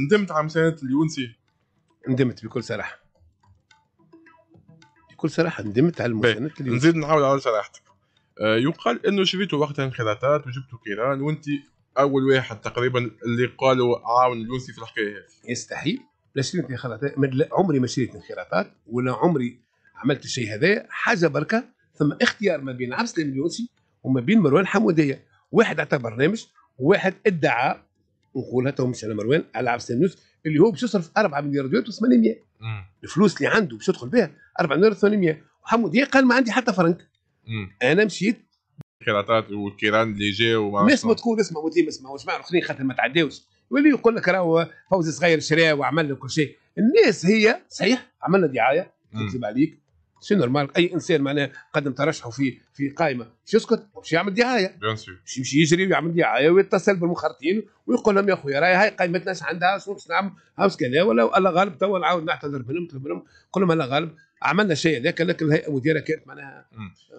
ندمت على مساندة اليونسي ندمت بكل صراحه بكل صراحه ندمت على مساندة اليونسي نزيد نعاود على صراحتك آه يقال انه شريتوا وقتها انخراطات وجبتوا كيران وانت اول واحد تقريبا اللي قالوا عاون اليونسي في الحكايه هذه يستحيل لا شريت انخراطات عمري ما شريت انخراطات ولا عمري عملت الشيء هذا حاجه بركه ثم اختيار ما بين عبد السلام اليونسي وما بين مروان حموديه واحد اعطى برنامج وواحد ادعى وقولها مش على مروان على عبد النوس اللي هو باش يصرف 4 مليارات و800 الفلوس اللي عنده باش يدخل بها 4 مليار و800 وحمود قال ما عندي حتى فرنك مم. انا مشيت كيراتات والكيران اللي جاوا الناس ما تقول اسمع ودي ما اسمعوش مع الاخرين خاطر ما تعداوش واللي يقول لك راهو فوزي صغير شراه وعمل كل شيء الناس هي صحيح عملنا دعايه نكذب عليك سي نورمال اي انسان معناه قدم ترشحه في في قائمه مش يسكت مش يعمل دعايه بيان سور مش يجري ويعمل دعايه ويتصل بالمخرطين ويقول لهم يا خويا راهي هاي قائمتنا عندها شنو باش نعمل هاوس كذا ولا الله غالب تو نعاود نعتذر منهم نطلب منهم نقول لهم الله غالب عملنا شيء هذاك لكن الهيئه المديره كانت معناها